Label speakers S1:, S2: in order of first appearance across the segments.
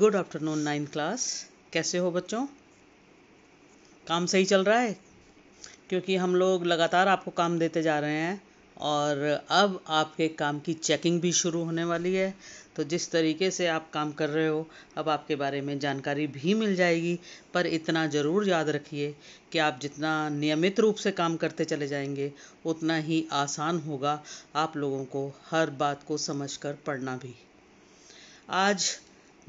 S1: good afternoon ninth class कैसे हो बच्चों काम सही चल रहा है क्योंकि हम लोग लगातार आपको काम देते जा रहे हैं और अब आपके काम की चेकिंग भी शुरू होने वाली है तो जिस तरीके से आप काम कर रहे हो अब आपके बारे में जानकारी भी मिल जाएगी पर इतना ज़रूर याद रखिए कि आप जितना नियमित रूप से काम करते चले जाएंगे उतना ही आसान होगा आप लोगों को हर बात को समझकर पढ़ना भी आज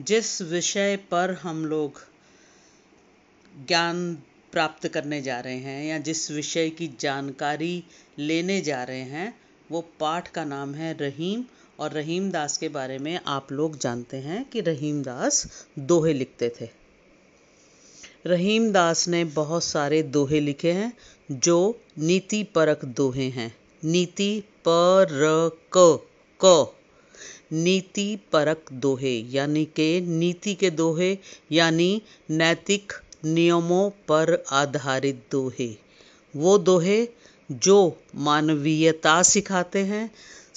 S1: जिस विषय पर हम लोग ज्ञान प्राप्त करने जा रहे हैं या जिस विषय की जानकारी लेने जा रहे हैं वो पाठ का नाम है रहीम और रहीम दास के बारे में आप लोग जानते हैं कि रहीम दास दोहे लिखते थे रहीम दास ने बहुत सारे दोहे लिखे हैं जो नीति परक दोहे हैं नीति पर क क नीति परक दोहे यानी के नीति के दोहे यानी नैतिक नियमों पर आधारित दोहे वो दोहे जो मानवीयता सिखाते हैं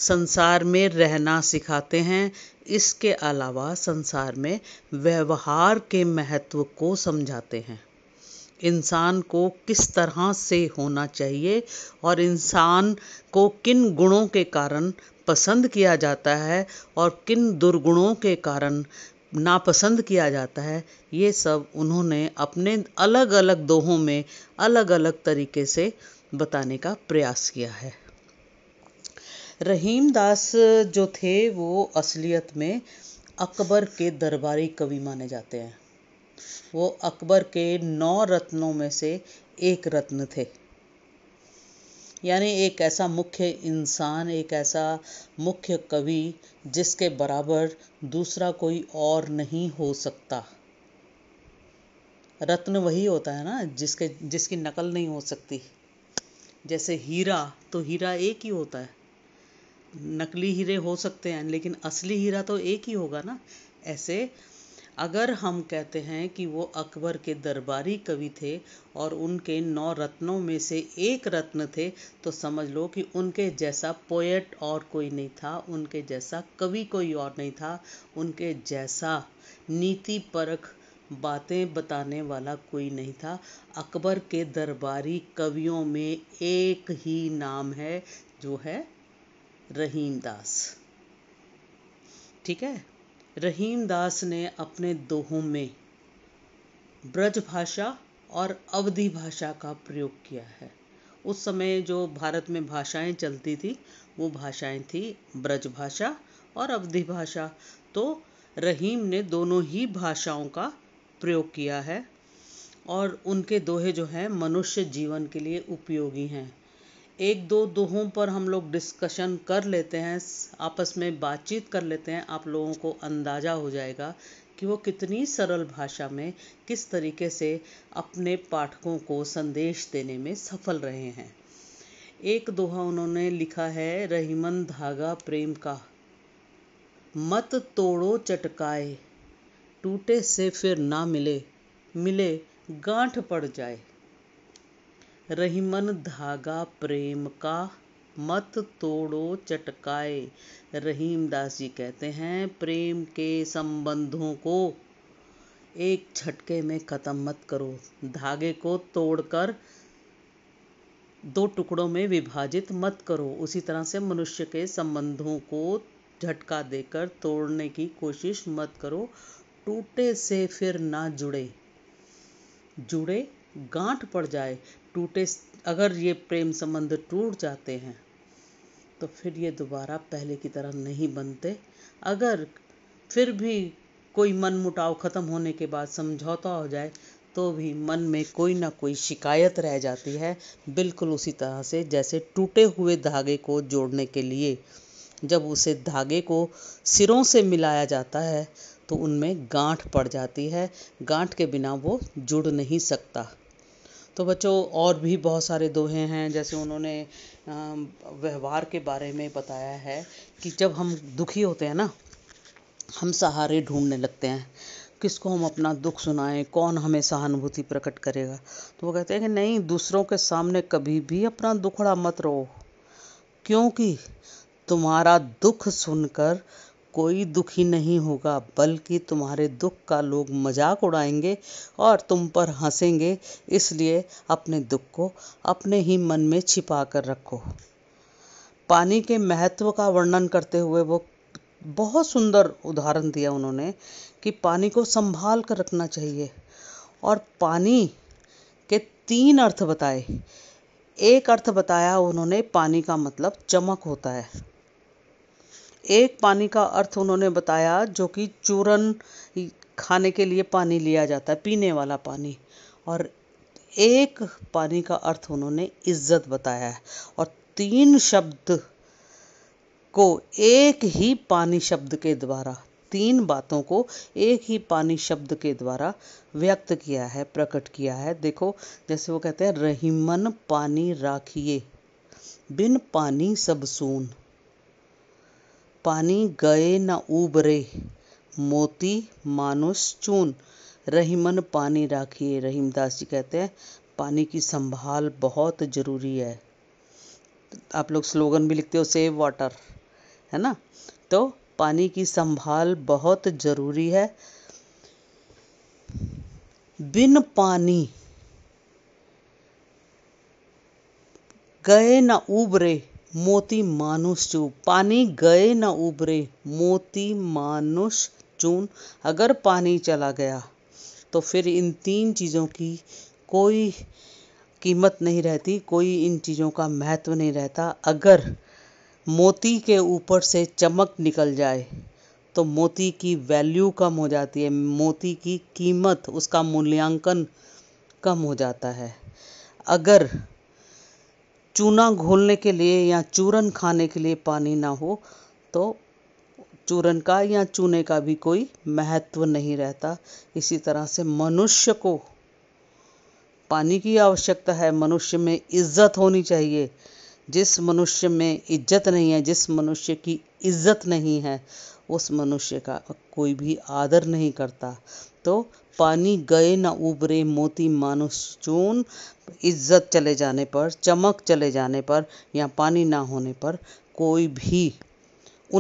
S1: संसार में रहना सिखाते हैं इसके अलावा संसार में व्यवहार के महत्व को समझाते हैं इंसान को किस तरह से होना चाहिए और इंसान को किन गुणों के कारण पसंद किया जाता है और किन दुर्गुणों के कारण नापसंद किया जाता है ये सब उन्होंने अपने अलग अलग दोहों में अलग अलग तरीके से बताने का प्रयास किया है रहीम दास जो थे वो असलियत में अकबर के दरबारी कवि माने जाते हैं वो अकबर के नौ रत्नों में से एक रत्न थे यानी एक ऐसा मुख्य इंसान एक ऐसा मुख्य कवि जिसके बराबर दूसरा कोई और नहीं हो सकता रत्न वही होता है ना जिसके जिसकी नकल नहीं हो सकती जैसे हीरा तो हीरा एक ही होता है नकली हीरे हो सकते हैं लेकिन असली हीरा तो एक ही होगा ना ऐसे अगर हम कहते हैं कि वो अकबर के दरबारी कवि थे और उनके नौ रत्नों में से एक रत्न थे तो समझ लो कि उनके जैसा पोएट और कोई नहीं था उनके जैसा कवि कोई और नहीं था उनके जैसा नीति परख बातें बताने वाला कोई नहीं था अकबर के दरबारी कवियों में एक ही नाम है जो है रहीम दास ठीक है रहीम दास ने अपने दोहों में ब्रज भाषा और अवधि भाषा का प्रयोग किया है उस समय जो भारत में भाषाएं चलती थी वो भाषाएं थी ब्रज भाषा और अवधि भाषा तो रहीम ने दोनों ही भाषाओं का प्रयोग किया है और उनके दोहे जो हैं मनुष्य जीवन के लिए उपयोगी हैं एक दो दोहों पर हम लोग डिस्कशन कर लेते हैं आपस में बातचीत कर लेते हैं आप लोगों को अंदाज़ा हो जाएगा कि वो कितनी सरल भाषा में किस तरीके से अपने पाठकों को संदेश देने में सफल रहे हैं एक दोहा उन्होंने लिखा है रहीमन धागा प्रेम का मत तोड़ो चटकाए टूटे से फिर ना मिले मिले गांठ पड़ जाए रहीमन धागा प्रेम का मत तोड़ो चटकाए रहीमदास जी कहते हैं प्रेम के संबंधों को एक झटके में ख़त्म मत करो धागे को तोड़कर दो टुकड़ों में विभाजित मत करो उसी तरह से मनुष्य के संबंधों को झटका देकर तोड़ने की कोशिश मत करो टूटे से फिर ना जुड़े जुड़े गांठ पड़ जाए टूटे अगर ये प्रेम संबंध टूट जाते हैं तो फिर ये दोबारा पहले की तरह नहीं बनते अगर फिर भी कोई मन मुटाव ख़त्म होने के बाद समझौता हो जाए तो भी मन में कोई ना कोई शिकायत रह जाती है बिल्कुल उसी तरह से जैसे टूटे हुए धागे को जोड़ने के लिए जब उसे धागे को सिरों से मिलाया जाता है तो उनमें गांठ पड़ जाती है गांठ के बिना वो जुड़ नहीं सकता तो बच्चों और भी बहुत सारे दोहे हैं जैसे उन्होंने व्यवहार के बारे में बताया है कि जब हम दुखी होते हैं ना हम सहारे ढूंढने लगते हैं किसको हम अपना दुख सुनाएं कौन हमें सहानुभूति प्रकट करेगा तो वो कहते हैं कि नहीं दूसरों के सामने कभी भी अपना दुखड़ा मत रो क्योंकि तुम्हारा दुख सुनकर कोई दुखी नहीं होगा बल्कि तुम्हारे दुख का लोग मजाक उड़ाएंगे और तुम पर हंसेंगे इसलिए अपने दुख को अपने ही मन में छिपा कर रखो पानी के महत्व का वर्णन करते हुए वो बहुत सुंदर उदाहरण दिया उन्होंने कि पानी को संभाल कर रखना चाहिए और पानी के तीन अर्थ बताए एक अर्थ बताया उन्होंने पानी का मतलब चमक होता है एक पानी का अर्थ उन्होंने बताया जो कि चूरन खाने के लिए पानी लिया जाता है पीने वाला पानी और एक पानी का अर्थ उन्होंने इज्जत बताया है और तीन शब्द को एक ही पानी शब्द के द्वारा तीन बातों को एक ही पानी शब्द के द्वारा व्यक्त किया है प्रकट किया है देखो जैसे वो कहते हैं रहीमन पानी राखिए बिन पानी सब सून पानी गए न उबरे मोती मानुष चून रहीमन पानी राखिए रहीमदास जी कहते हैं पानी की संभाल बहुत ज़रूरी है आप लोग स्लोगन भी लिखते हो सेव वाटर है ना तो पानी की संभाल बहुत ज़रूरी है बिन पानी गए न उबरे मोती मानुष जो पानी गए ना उबरे मोती मानुष चून अगर पानी चला गया तो फिर इन तीन चीज़ों की कोई कीमत नहीं रहती कोई इन चीज़ों का महत्व नहीं रहता अगर मोती के ऊपर से चमक निकल जाए तो मोती की वैल्यू कम हो जाती है मोती की कीमत उसका मूल्यांकन कम हो जाता है अगर चूना घोलने के लिए या चूरन खाने के लिए पानी ना हो तो चूरन का या चूने का भी कोई महत्व नहीं रहता इसी तरह से मनुष्य को पानी की आवश्यकता है मनुष्य में इज्जत होनी चाहिए जिस मनुष्य में इज्जत नहीं है जिस मनुष्य की इज्जत नहीं है उस मनुष्य का कोई भी आदर नहीं करता तो पानी गए ना उबरे मोती मानो चून इज्जत चले जाने पर चमक चले जाने पर या पानी ना होने पर कोई भी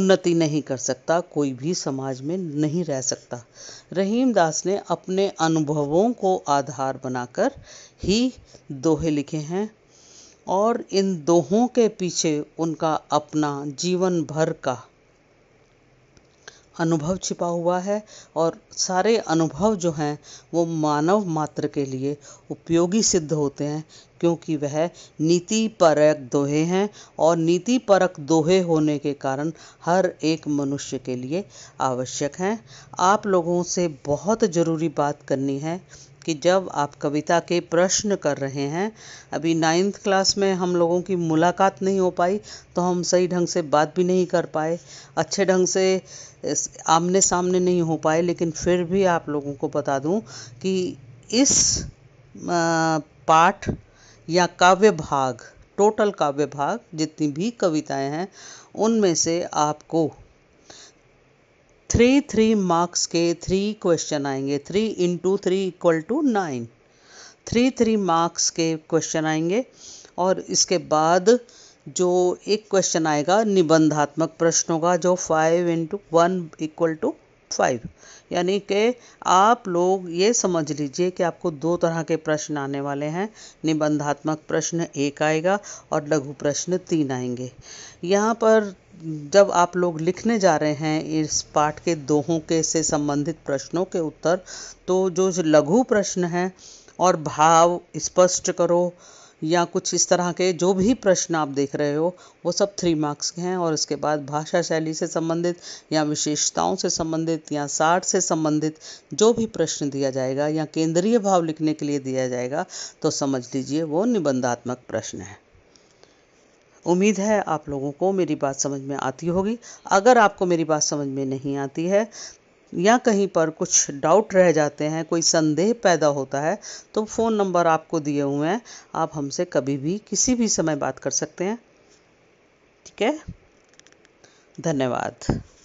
S1: उन्नति नहीं कर सकता कोई भी समाज में नहीं रह सकता रहीम दास ने अपने अनुभवों को आधार बनाकर ही दोहे लिखे हैं और इन दोहों के पीछे उनका अपना जीवन भर का अनुभव छिपा हुआ है और सारे अनुभव जो हैं वो मानव मात्र के लिए उपयोगी सिद्ध होते हैं क्योंकि वह नीति परक दोहे हैं और नीति परक दोहे होने के कारण हर एक मनुष्य के लिए आवश्यक हैं आप लोगों से बहुत ज़रूरी बात करनी है कि जब आप कविता के प्रश्न कर रहे हैं अभी नाइन्थ क्लास में हम लोगों की मुलाकात नहीं हो पाई तो हम सही ढंग से बात भी नहीं कर पाए अच्छे ढंग से आमने सामने नहीं हो पाए लेकिन फिर भी आप लोगों को बता दूं कि इस पाठ या काव्य भाग टोटल काव्य भाग जितनी भी कविताएं हैं उनमें से आपको थ्री थ्री मार्क्स के थ्री क्वेश्चन आएंगे three into three equal to nine three three marks के क्वेश्चन आएंगे और इसके बाद जो एक क्वेश्चन आएगा निबंधात्मक प्रश्नों का जो five into one equal to five यानी कि आप लोग ये समझ लीजिए कि आपको दो तरह के प्रश्न आने वाले हैं निबंधात्मक प्रश्न एक आएगा और लघु प्रश्न तीन आएंगे यहाँ पर जब आप लोग लिखने जा रहे हैं इस पाठ के दोहों के से संबंधित प्रश्नों के उत्तर तो जो लघु प्रश्न हैं और भाव स्पष्ट करो या कुछ इस तरह के जो भी प्रश्न आप देख रहे हो वो सब थ्री मार्क्स के हैं और इसके बाद भाषा शैली से संबंधित या विशेषताओं से संबंधित या साठ से संबंधित जो भी प्रश्न दिया जाएगा या केंद्रीय भाव लिखने के लिए दिया जाएगा तो समझ लीजिए वो निबंधात्मक प्रश्न है उम्मीद है आप लोगों को मेरी बात समझ में आती होगी अगर आपको मेरी बात समझ में नहीं आती है या कहीं पर कुछ डाउट रह जाते हैं कोई संदेह पैदा होता है तो फ़ोन नंबर आपको दिए हुए हैं आप हमसे कभी भी किसी भी समय बात कर सकते हैं ठीक है धन्यवाद